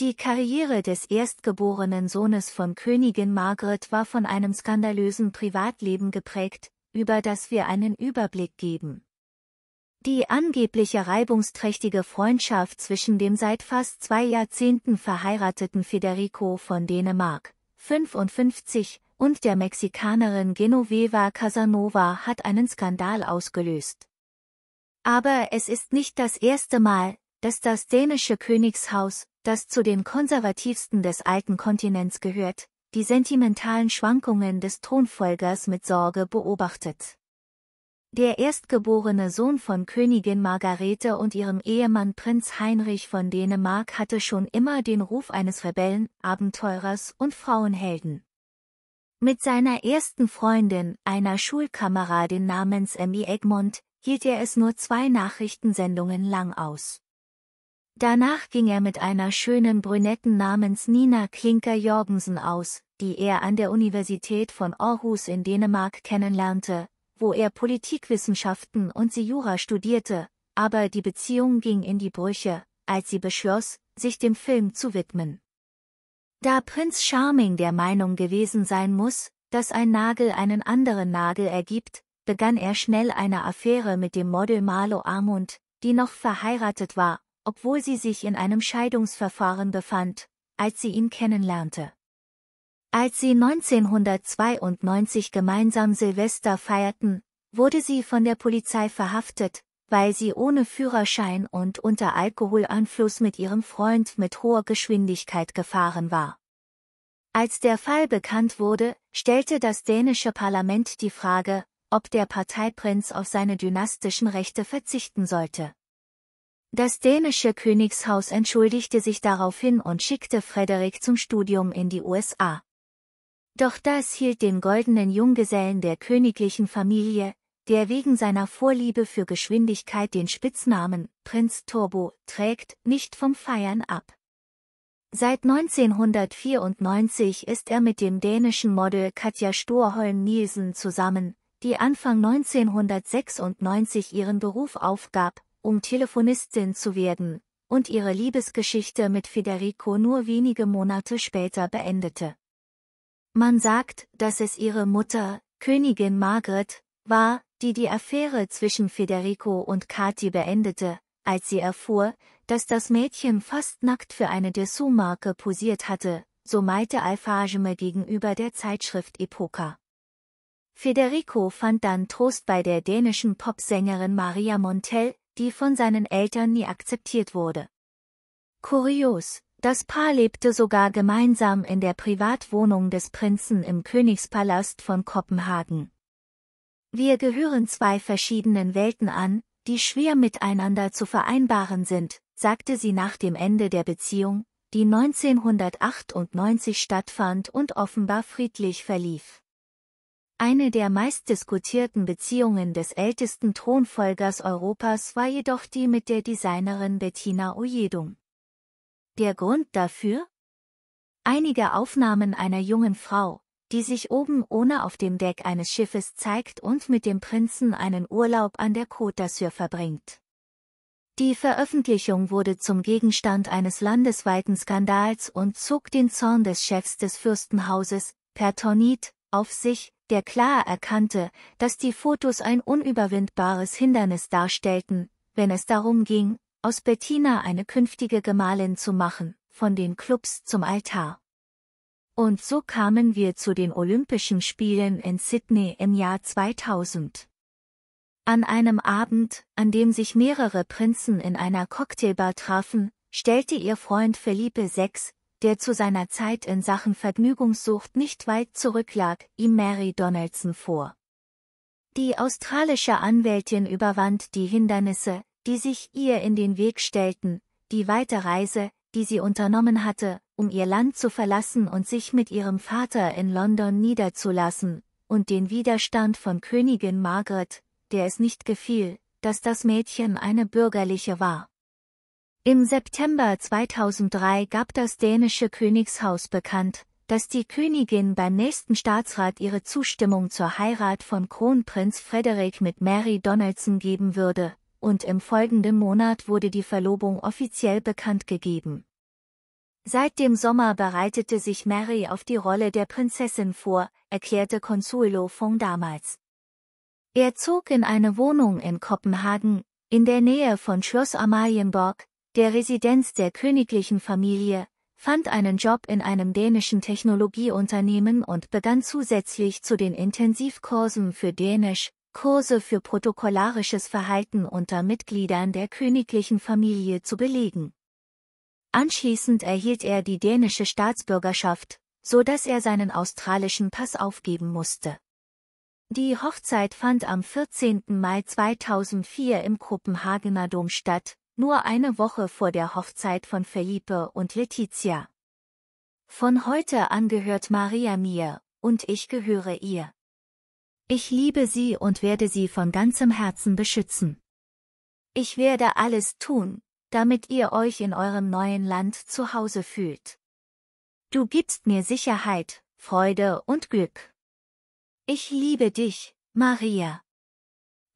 Die Karriere des erstgeborenen Sohnes von Königin Margret war von einem skandalösen Privatleben geprägt, über das wir einen Überblick geben. Die angebliche reibungsträchtige Freundschaft zwischen dem seit fast zwei Jahrzehnten verheirateten Federico von Dänemark, 55, und der Mexikanerin Genoveva Casanova hat einen Skandal ausgelöst. Aber es ist nicht das erste Mal, dass das dänische Königshaus, das zu den konservativsten des alten Kontinents gehört, die sentimentalen Schwankungen des Thronfolgers mit Sorge beobachtet. Der erstgeborene Sohn von Königin Margarete und ihrem Ehemann Prinz Heinrich von Dänemark hatte schon immer den Ruf eines Rebellen, Abenteurers und Frauenhelden. Mit seiner ersten Freundin, einer Schulkameradin namens Emmy Egmont, hielt er es nur zwei Nachrichtensendungen lang aus. Danach ging er mit einer schönen Brünetten namens Nina Klinker-Jorgensen aus, die er an der Universität von Aarhus in Dänemark kennenlernte, wo er Politikwissenschaften und sie Jura studierte, aber die Beziehung ging in die Brüche, als sie beschloss, sich dem Film zu widmen. Da Prinz Charming der Meinung gewesen sein muss, dass ein Nagel einen anderen Nagel ergibt, begann er schnell eine Affäre mit dem Model Marlo Armund, die noch verheiratet war obwohl sie sich in einem Scheidungsverfahren befand, als sie ihn kennenlernte. Als sie 1992 gemeinsam Silvester feierten, wurde sie von der Polizei verhaftet, weil sie ohne Führerschein und unter Alkoholanfluss mit ihrem Freund mit hoher Geschwindigkeit gefahren war. Als der Fall bekannt wurde, stellte das dänische Parlament die Frage, ob der Parteiprinz auf seine dynastischen Rechte verzichten sollte. Das dänische Königshaus entschuldigte sich daraufhin und schickte Frederik zum Studium in die USA. Doch das hielt den goldenen Junggesellen der königlichen Familie, der wegen seiner Vorliebe für Geschwindigkeit den Spitznamen Prinz Turbo trägt, nicht vom Feiern ab. Seit 1994 ist er mit dem dänischen Model Katja Storholm Nielsen zusammen, die Anfang 1996 ihren Beruf aufgab, um Telefonistin zu werden, und ihre Liebesgeschichte mit Federico nur wenige Monate später beendete. Man sagt, dass es ihre Mutter, Königin Margaret, war, die die Affäre zwischen Federico und Kathi beendete, als sie erfuhr, dass das Mädchen fast nackt für eine Dessous-Marke posiert hatte, so meinte Alfageme gegenüber der Zeitschrift Epoca. Federico fand dann Trost bei der dänischen Popsängerin Maria Montell, die von seinen Eltern nie akzeptiert wurde. Kurios, das Paar lebte sogar gemeinsam in der Privatwohnung des Prinzen im Königspalast von Kopenhagen. Wir gehören zwei verschiedenen Welten an, die schwer miteinander zu vereinbaren sind, sagte sie nach dem Ende der Beziehung, die 1998 stattfand und offenbar friedlich verlief. Eine der meistdiskutierten Beziehungen des ältesten Thronfolgers Europas war jedoch die mit der Designerin Bettina Ojedum. Der Grund dafür? Einige Aufnahmen einer jungen Frau, die sich oben ohne auf dem Deck eines Schiffes zeigt und mit dem Prinzen einen Urlaub an der Côte d'Azur verbringt. Die Veröffentlichung wurde zum Gegenstand eines landesweiten Skandals und zog den Zorn des Chefs des Fürstenhauses, Pertonit, auf sich, der klar erkannte, dass die Fotos ein unüberwindbares Hindernis darstellten, wenn es darum ging, aus Bettina eine künftige Gemahlin zu machen, von den Clubs zum Altar. Und so kamen wir zu den Olympischen Spielen in Sydney im Jahr 2000. An einem Abend, an dem sich mehrere Prinzen in einer Cocktailbar trafen, stellte ihr Freund Felipe VI der zu seiner Zeit in Sachen Vergnügungssucht nicht weit zurücklag, ihm Mary Donaldson vor. Die australische Anwältin überwand die Hindernisse, die sich ihr in den Weg stellten, die weite Reise, die sie unternommen hatte, um ihr Land zu verlassen und sich mit ihrem Vater in London niederzulassen, und den Widerstand von Königin Margaret, der es nicht gefiel, dass das Mädchen eine bürgerliche war. Im September 2003 gab das dänische Königshaus bekannt, dass die Königin beim nächsten Staatsrat ihre Zustimmung zur Heirat von Kronprinz Frederik mit Mary Donaldson geben würde, und im folgenden Monat wurde die Verlobung offiziell bekannt gegeben. Seit dem Sommer bereitete sich Mary auf die Rolle der Prinzessin vor, erklärte Consuelo von damals. Er zog in eine Wohnung in Kopenhagen, in der Nähe von Schloss Amalienborg, der Residenz der königlichen Familie, fand einen Job in einem dänischen Technologieunternehmen und begann zusätzlich zu den Intensivkursen für Dänisch, Kurse für protokollarisches Verhalten unter Mitgliedern der königlichen Familie zu belegen. Anschließend erhielt er die dänische Staatsbürgerschaft, so dass er seinen australischen Pass aufgeben musste. Die Hochzeit fand am 14. Mai 2004 im Kopenhagener Dom statt, nur eine Woche vor der Hochzeit von Felipe und Letizia. Von heute an gehört Maria mir, und ich gehöre ihr. Ich liebe sie und werde sie von ganzem Herzen beschützen. Ich werde alles tun, damit ihr euch in eurem neuen Land zu Hause fühlt. Du gibst mir Sicherheit, Freude und Glück. Ich liebe dich, Maria.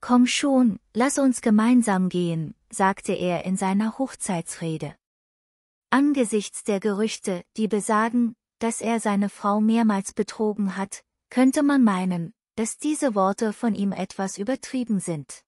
Komm schon, lass uns gemeinsam gehen, sagte er in seiner Hochzeitsrede. Angesichts der Gerüchte, die besagen, dass er seine Frau mehrmals betrogen hat, könnte man meinen, dass diese Worte von ihm etwas übertrieben sind.